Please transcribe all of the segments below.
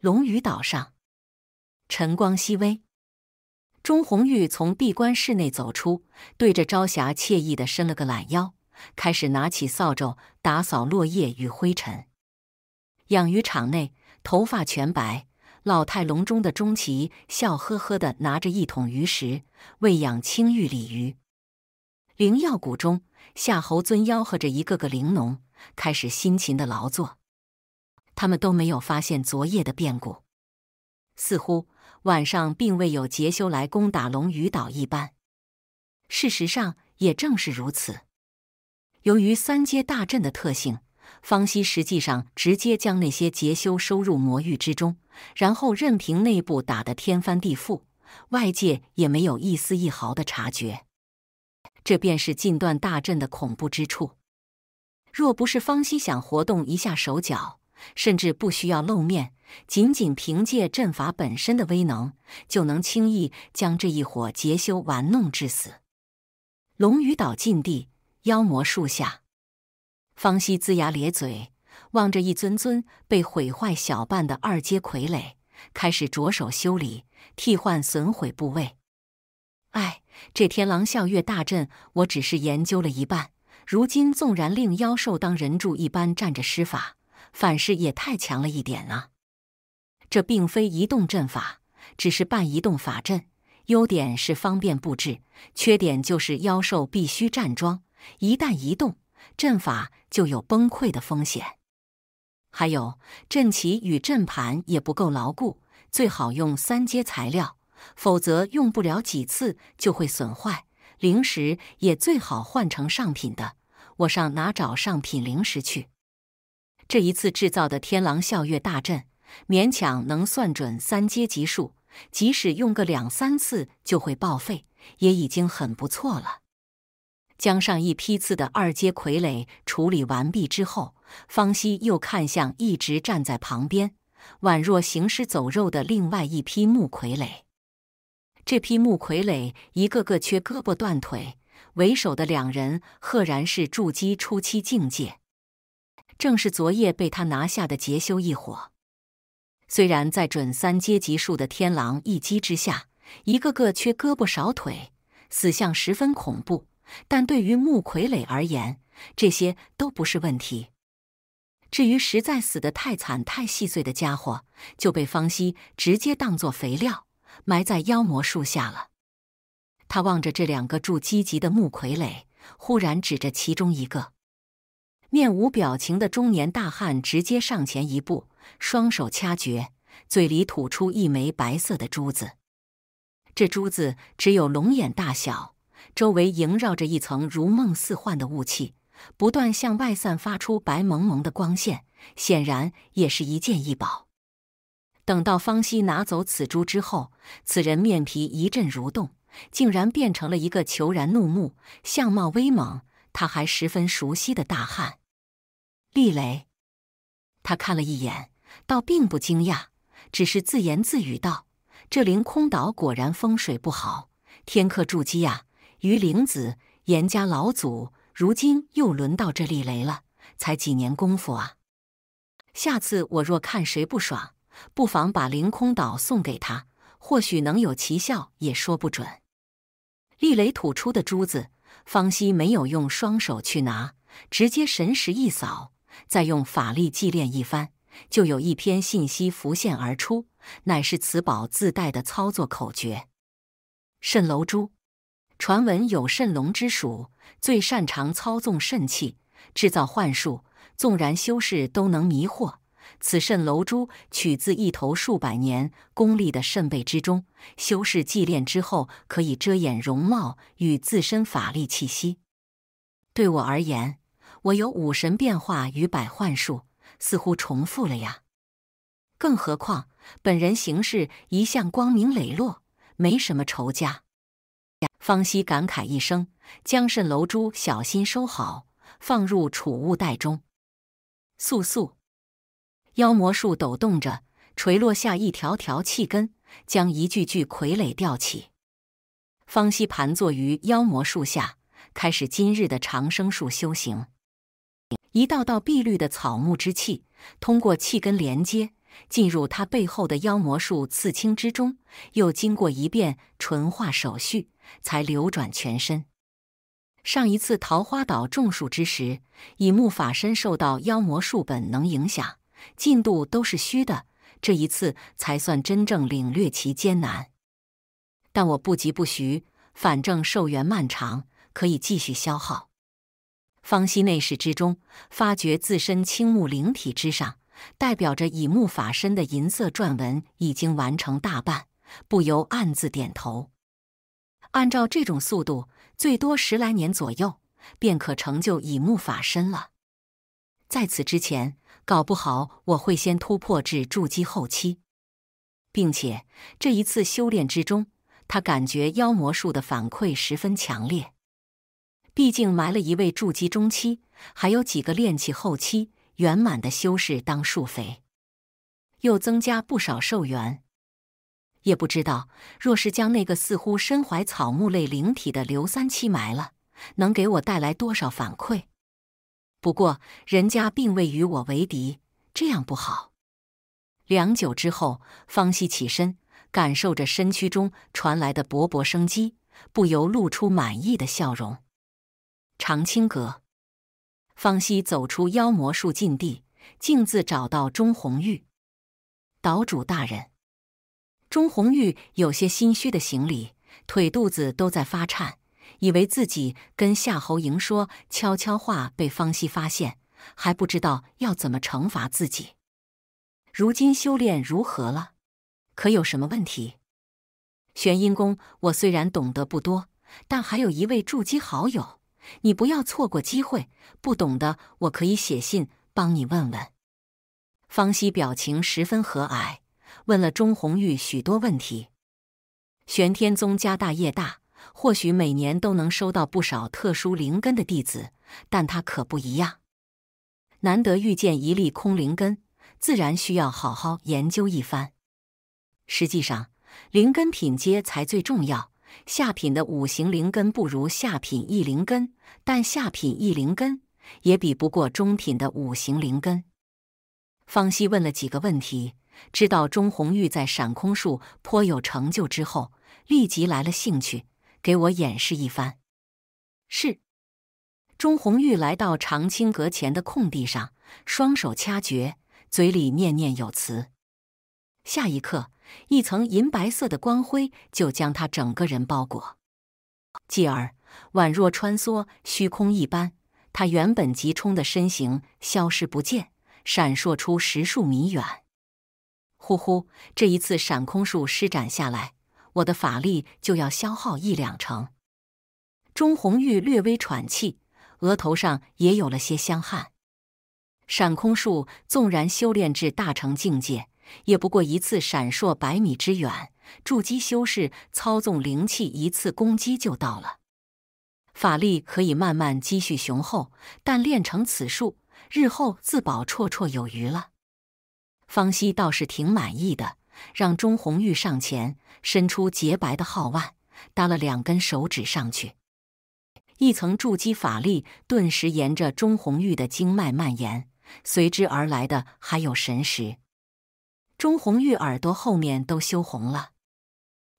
龙鱼岛上，晨光熹微，钟红玉从闭关室内走出，对着朝霞惬意的伸了个懒腰，开始拿起扫帚打扫落叶与灰尘。养鱼场内，头发全白、老态龙钟的钟琪笑呵呵的拿着一桶鱼食喂养青玉鲤鱼。灵药谷中，夏侯尊吆喝着一个个灵农，开始辛勤的劳作。他们都没有发现昨夜的变故，似乎晚上并未有杰修来攻打龙鱼岛一般。事实上也正是如此。由于三阶大阵的特性，方西实际上直接将那些杰修收入魔域之中，然后任凭内部打得天翻地覆，外界也没有一丝一毫的察觉。这便是禁断大阵的恐怖之处。若不是方西想活动一下手脚。甚至不需要露面，仅仅凭借阵法本身的威能，就能轻易将这一伙劫修玩弄致死。龙鱼岛禁地，妖魔树下，方西龇牙咧嘴，望着一尊尊被毁坏小半的二阶傀儡，开始着手修理、替换损毁部位。哎，这天狼啸月大阵，我只是研究了一半，如今纵然令妖兽当人柱一般站着施法。反噬也太强了一点啊！这并非移动阵法，只是半移动法阵。优点是方便布置，缺点就是妖兽必须站桩，一旦移动，阵法就有崩溃的风险。还有阵旗与阵盘也不够牢固，最好用三阶材料，否则用不了几次就会损坏。灵石也最好换成上品的，我上哪找上品灵石去？这一次制造的天狼啸月大阵勉强能算准三阶级数，即使用个两三次就会报废，也已经很不错了。将上一批次的二阶傀儡处理完毕之后，方西又看向一直站在旁边、宛若行尸走肉的另外一批木傀儡。这批木傀儡一个个缺胳膊断腿，为首的两人赫然是筑基初期境界。正是昨夜被他拿下的杰修一伙，虽然在准三阶级数的天狼一击之下，一个个缺胳膊少腿，死相十分恐怖，但对于木傀儡而言，这些都不是问题。至于实在死的太惨、太细碎的家伙，就被方希直接当做肥料埋在妖魔树下了。他望着这两个住积极的木傀儡，忽然指着其中一个。面无表情的中年大汉直接上前一步，双手掐诀，嘴里吐出一枚白色的珠子。这珠子只有龙眼大小，周围萦绕着一层如梦似幻的雾气，不断向外散发出白蒙蒙的光线，显然也是一件异宝。等到方西拿走此珠之后，此人面皮一阵蠕动，竟然变成了一个虬髯怒目、相貌威猛。他还十分熟悉的大汉，厉雷，他看了一眼，倒并不惊讶，只是自言自语道：“这凌空岛果然风水不好，天克筑基啊！于灵子、严家老祖，如今又轮到这厉雷了，才几年功夫啊！下次我若看谁不爽，不妨把凌空岛送给他，或许能有奇效，也说不准。”厉雷吐出的珠子。方希没有用双手去拿，直接神识一扫，再用法力祭炼一番，就有一篇信息浮现而出，乃是此宝自带的操作口诀。蜃楼珠，传闻有蜃龙之属，最擅长操纵蜃气，制造幻术，纵然修士都能迷惑。此蜃楼珠取自一头数百年功力的圣贝之中，修饰祭炼之后，可以遮掩容貌与自身法力气息。对我而言，我有武神变化与百幻术，似乎重复了呀。更何况，本人行事一向光明磊落，没什么仇家。方希感慨一声，将蜃楼珠小心收好，放入储物袋中。速速！妖魔术抖动着，垂落下一条条气根，将一具具傀儡吊起。方希盘坐于妖魔术下，开始今日的长生术修行。一道道碧绿的草木之气通过气根连接，进入他背后的妖魔术刺青之中，又经过一遍纯化手续，才流转全身。上一次桃花岛种树之时，以木法身受到妖魔术本能影响。进度都是虚的，这一次才算真正领略其艰难。但我不急不徐，反正寿元漫长，可以继续消耗。方西内室之中，发觉自身青木灵体之上，代表着乙木法身的银色篆文已经完成大半，不由暗自点头。按照这种速度，最多十来年左右，便可成就乙木法身了。在此之前，搞不好我会先突破至筑基后期，并且这一次修炼之中，他感觉妖魔术的反馈十分强烈。毕竟埋了一位筑基中期，还有几个练气后期圆满的修士当树肥，又增加不少寿元。也不知道，若是将那个似乎身怀草木类灵体的刘三七埋了，能给我带来多少反馈？不过，人家并未与我为敌，这样不好。良久之后，方西起身，感受着身躯中传来的勃勃生机，不由露出满意的笑容。长青阁，方西走出妖魔树禁地，径自找到钟红玉。岛主大人，钟红玉有些心虚的行礼，腿肚子都在发颤。以为自己跟夏侯盈说悄悄话被方希发现，还不知道要怎么惩罚自己。如今修炼如何了？可有什么问题？玄阴功我虽然懂得不多，但还有一位筑基好友，你不要错过机会。不懂的我可以写信帮你问问。方希表情十分和蔼，问了钟红玉许多问题。玄天宗家大业大。或许每年都能收到不少特殊灵根的弟子，但他可不一样，难得遇见一粒空灵根，自然需要好好研究一番。实际上，灵根品阶才最重要。下品的五行灵根不如下品一灵根，但下品一灵根也比不过中品的五行灵根。方西问了几个问题，知道钟红玉在闪空术颇有成就之后，立即来了兴趣。给我演示一番。是，钟红玉来到长青阁前的空地上，双手掐诀，嘴里念念有词。下一刻，一层银白色的光辉就将她整个人包裹，继而宛若穿梭虚空一般，她原本急冲的身形消失不见，闪烁出十数米远。呼呼，这一次闪空术施展下来。我的法力就要消耗一两成。钟红玉略微喘气，额头上也有了些香汗。闪空术纵然修炼至大成境界，也不过一次闪烁百米之远。筑基修士操纵灵气一次攻击就到了，法力可以慢慢积蓄雄厚，但练成此术，日后自保绰绰有余了。方希倒是挺满意的。让钟红玉上前，伸出洁白的皓腕，搭了两根手指上去，一层筑基法力顿时沿着钟红玉的经脉蔓延，随之而来的还有神识。钟红玉耳朵后面都羞红了，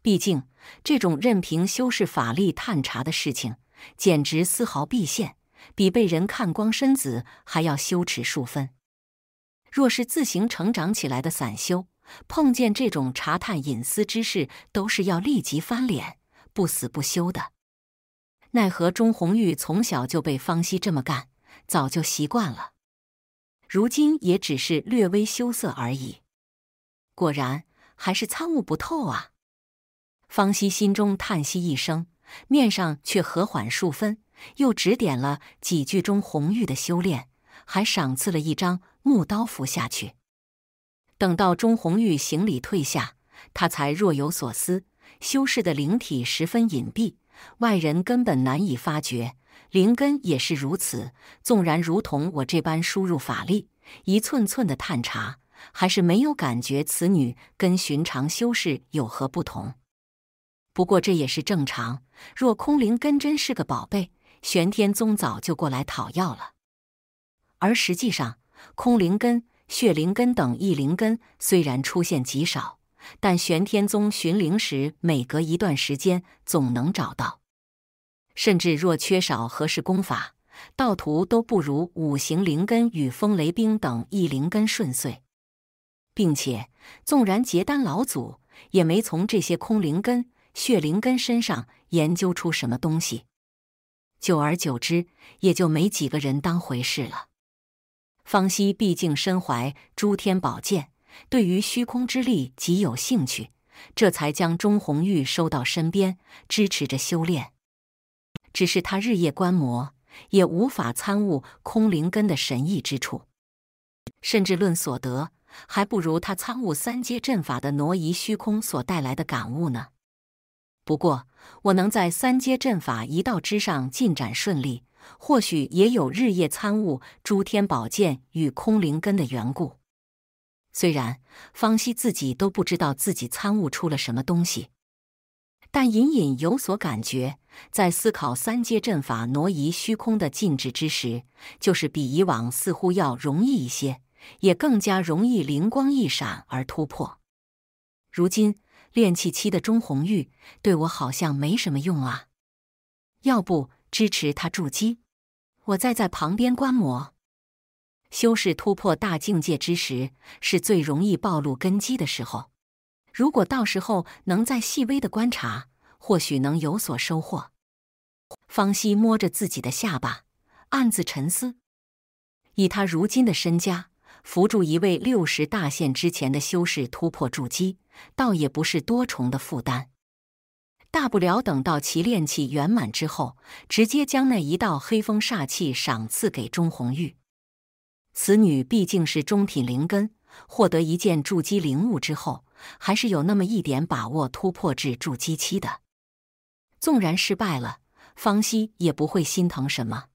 毕竟这种任凭修士法力探查的事情，简直丝毫毕现，比被人看光身子还要羞耻数分。若是自行成长起来的散修。碰见这种查探隐私之事，都是要立即翻脸、不死不休的。奈何钟红玉从小就被方熙这么干，早就习惯了，如今也只是略微羞涩而已。果然还是参悟不透啊！方西心中叹息一声，面上却和缓数分，又指点了几句钟红玉的修炼，还赏赐了一张木刀符下去。等到钟红玉行礼退下，他才若有所思。修士的灵体十分隐蔽，外人根本难以发觉。灵根也是如此，纵然如同我这般输入法力，一寸寸的探查，还是没有感觉此女跟寻常修士有何不同。不过这也是正常，若空灵根真是个宝贝，玄天宗早就过来讨要了。而实际上，空灵根。血灵根等异灵根虽然出现极少，但玄天宗寻灵时，每隔一段时间总能找到。甚至若缺少合适功法，道途都不如五行灵根与风雷冰等异灵根顺遂。并且，纵然结丹老祖也没从这些空灵根、血灵根身上研究出什么东西。久而久之，也就没几个人当回事了。方希毕竟身怀诸天宝剑，对于虚空之力极有兴趣，这才将钟红玉收到身边，支持着修炼。只是他日夜观摩，也无法参悟空灵根的神异之处，甚至论所得，还不如他参悟三阶阵法的挪移虚空所带来的感悟呢。不过，我能在三阶阵法一道之上进展顺利。或许也有日夜参悟诸天宝剑与空灵根的缘故。虽然方希自己都不知道自己参悟出了什么东西，但隐隐有所感觉。在思考三阶阵法挪移虚空的禁制之时，就是比以往似乎要容易一些，也更加容易灵光一闪而突破。如今炼气期的钟红玉对我好像没什么用啊，要不？支持他筑基，我再在旁边观摩。修士突破大境界之时，是最容易暴露根基的时候。如果到时候能再细微的观察，或许能有所收获。方希摸着自己的下巴，暗自沉思。以他如今的身家，扶助一位六十大限之前的修士突破筑基，倒也不是多重的负担。大不了等到其炼气圆满之后，直接将那一道黑风煞气赏赐给钟红玉。此女毕竟是中品灵根，获得一件筑基灵物之后，还是有那么一点把握突破至筑基期的。纵然失败了，方希也不会心疼什么。